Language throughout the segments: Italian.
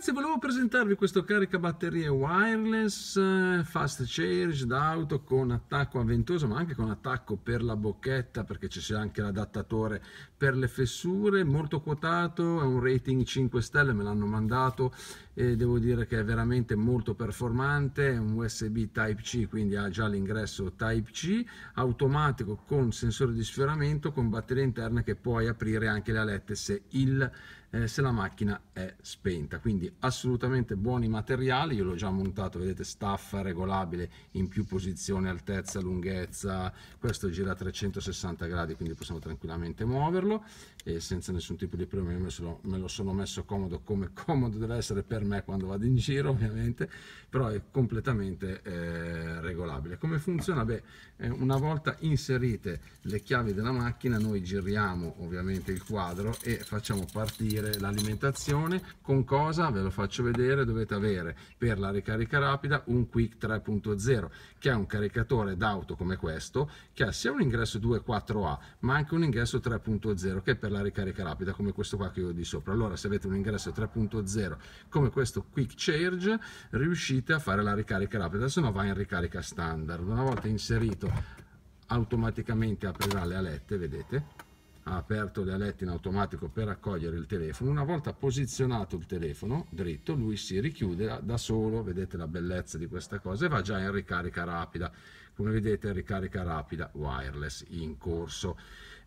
ragazzi volevo presentarvi questo caricabatterie wireless eh, fast charge d'auto con attacco a ventosa ma anche con attacco per la bocchetta perché c'è anche l'adattatore per le fessure molto quotato è un rating 5 stelle me l'hanno mandato e devo dire che è veramente molto performante è un usb type c quindi ha già l'ingresso type c automatico con sensore di sfioramento con batteria interna che puoi aprire anche le alette se il eh, se la macchina è spenta quindi assolutamente buoni materiali io l'ho già montato vedete staffa regolabile in più posizioni altezza lunghezza questo gira a 360 gradi quindi possiamo tranquillamente muoverlo e senza nessun tipo di problema me, sono, me lo sono messo comodo come comodo deve essere per me quando vado in giro ovviamente però è completamente eh, regolabile come funziona beh eh, una volta inserite le chiavi della macchina noi giriamo ovviamente il quadro e facciamo partire gestire l'alimentazione con cosa ve lo faccio vedere dovete avere per la ricarica rapida un quick 3.0 che è un caricatore d'auto come questo che ha sia un ingresso 2.4a ma anche un ingresso 3.0 che per la ricarica rapida come questo qua che ho di sopra allora se avete un ingresso 3.0 come questo quick charge riuscite a fare la ricarica rapida se no va in ricarica standard una volta inserito automaticamente aprirà le alette vedete ha aperto le alette in automatico per raccogliere il telefono. Una volta posizionato il telefono dritto, lui si richiude da solo, vedete la bellezza di questa cosa, e va già in ricarica rapida. Come vedete, ricarica rapida wireless in corso.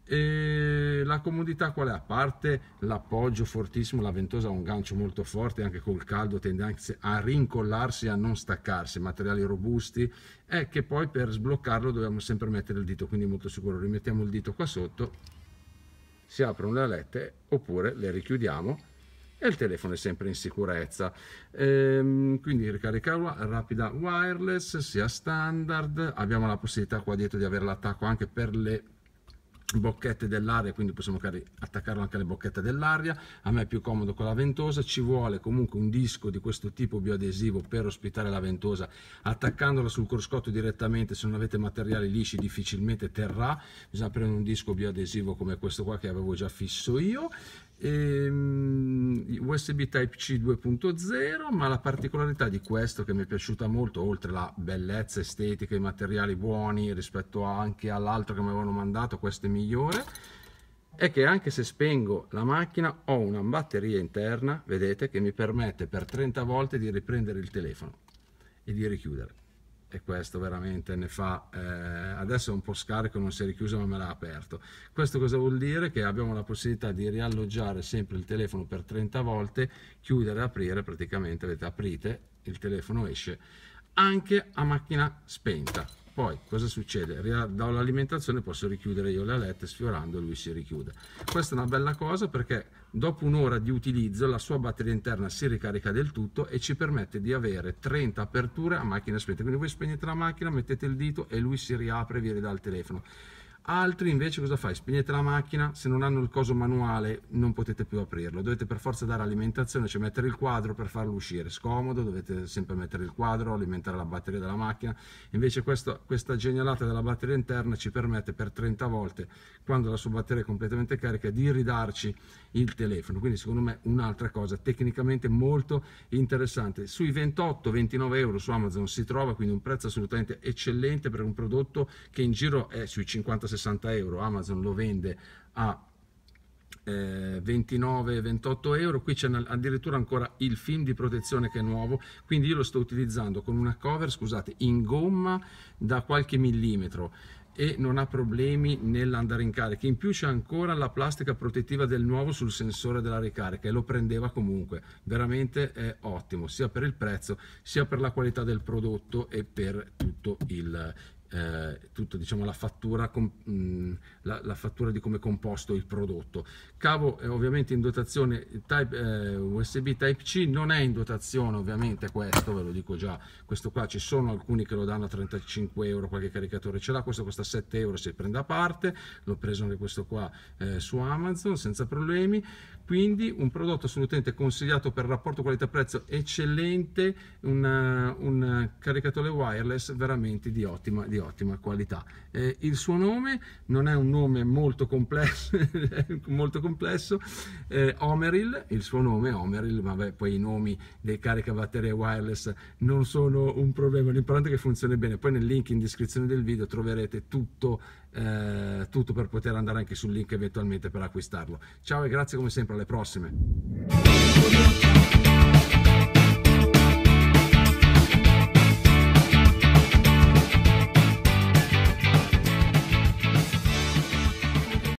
E la comodità qual è? A parte l'appoggio fortissimo, la ventosa ha un gancio molto forte, anche col caldo tende anche a rincollarsi e a non staccarsi, materiali robusti, è eh, che poi per sbloccarlo dobbiamo sempre mettere il dito, quindi molto sicuro, rimettiamo il dito qua sotto si aprono le alette oppure le richiudiamo e il telefono è sempre in sicurezza. Ehm, quindi ricarica rapida wireless, sia standard, abbiamo la possibilità qua dietro di avere l'attacco anche per le bocchette dell'aria quindi possiamo magari attaccarlo anche alle bocchette dell'aria a me è più comodo con la ventosa ci vuole comunque un disco di questo tipo bioadesivo per ospitare la ventosa attaccandola sul cruscotto direttamente se non avete materiali lisci difficilmente terrà bisogna prendere un disco bioadesivo come questo qua che avevo già fisso io Ehm, USB Type-C 2.0, ma la particolarità di questo che mi è piaciuta molto, oltre alla bellezza estetica, i materiali buoni rispetto anche all'altro che mi avevano mandato, questo è migliore, è che anche se spengo la macchina ho una batteria interna, vedete, che mi permette per 30 volte di riprendere il telefono e di richiudere e questo veramente ne fa, eh, adesso è un po' scarico, non si è richiuso ma me l'ha aperto. Questo cosa vuol dire? Che abbiamo la possibilità di rialloggiare sempre il telefono per 30 volte, chiudere e aprire praticamente, vedete aprite, il telefono esce anche a macchina spenta. Poi cosa succede? Do l'alimentazione, posso richiudere io le alette sfiorando e lui si richiude. Questa è una bella cosa perché dopo un'ora di utilizzo la sua batteria interna si ricarica del tutto e ci permette di avere 30 aperture a macchina spenta. Quindi voi spegnete la macchina, mettete il dito e lui si riapre e vi ridà il telefono. Altri invece cosa fai? Spegnete la macchina, se non hanno il coso manuale non potete più aprirlo, dovete per forza dare alimentazione, cioè mettere il quadro per farlo uscire, scomodo, dovete sempre mettere il quadro, alimentare la batteria della macchina, invece questa, questa genialata della batteria interna ci permette per 30 volte, quando la sua batteria è completamente carica, di ridarci il telefono, quindi secondo me un'altra cosa tecnicamente molto interessante. Sui 28-29 euro su Amazon si trova quindi un prezzo assolutamente eccellente per un prodotto che in giro è sui 50 160 euro, Amazon lo vende a eh, 29-28 euro, qui c'è addirittura ancora il film di protezione che è nuovo, quindi io lo sto utilizzando con una cover, scusate, in gomma da qualche millimetro e non ha problemi nell'andare in carica. In più c'è ancora la plastica protettiva del nuovo sul sensore della ricarica e lo prendeva comunque. Veramente è ottimo, sia per il prezzo, sia per la qualità del prodotto e per tutto il, eh, tutta diciamo, la, fattura, com, mh, mm, la, la, fattura di come è composto il prodotto. Cavo è ovviamente in dotazione type, eh, USB Type-C, non è in dotazione ovviamente questo, ve lo dico già, questo qua ci sono alcuni che lo danno a 35 euro, qualche caricatore ce l'ha, questo costa 7 euro se prende a parte, l'ho preso anche questo qua eh, su Amazon senza problemi quindi un prodotto assolutamente consigliato per rapporto qualità-prezzo eccellente, una, eh, un caricatore wireless veramente di ottima, di ottima qualità. Eh, il suo nome non è un nome molto complesso, molto complesso eh, Omeril, il suo nome è Omeril, ma poi i nomi dei caricabatterie wireless non sono un problema, l'importante è che funzioni bene, poi nel link in descrizione del video troverete tutto, eh, tutto per poter andare anche sul link eventualmente per acquistarlo. Ciao e grazie come sempre per le prossime.